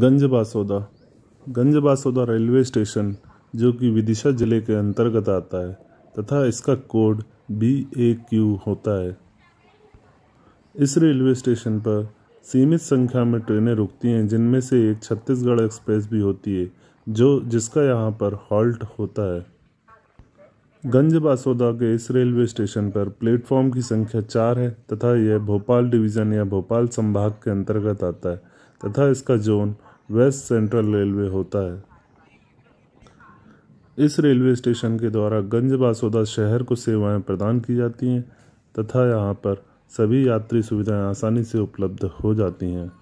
गंज Basoda Ganj Basoda railway station जो कि विदिशा जिले के अंतर्गत आता है तथा इसका कोड बी ए क्यू होता है इस रेलवे स्टेशन पर सीमित संख्या में ट्रेनें रुकती हैं जिनमें से एक छत्तीसगढ़ एक्सप्रेस भी होती है जो जिसका यहाँ पर हॉल्ट होता है गंज बासोदा के इस रेलवे स्टेशन पर प्लेटफॉर्म की संख्या चार है तथा यह भोपाल डिवीज़न या भोपाल संभाग के अंतर्गत आता है तथा इसका जोन वेस्ट सेंट्रल रेलवे होता है इस रेलवे स्टेशन के द्वारा गंज बासोदा शहर को सेवाएं प्रदान की जाती हैं तथा यहाँ पर सभी यात्री सुविधाएं आसानी से उपलब्ध हो जाती हैं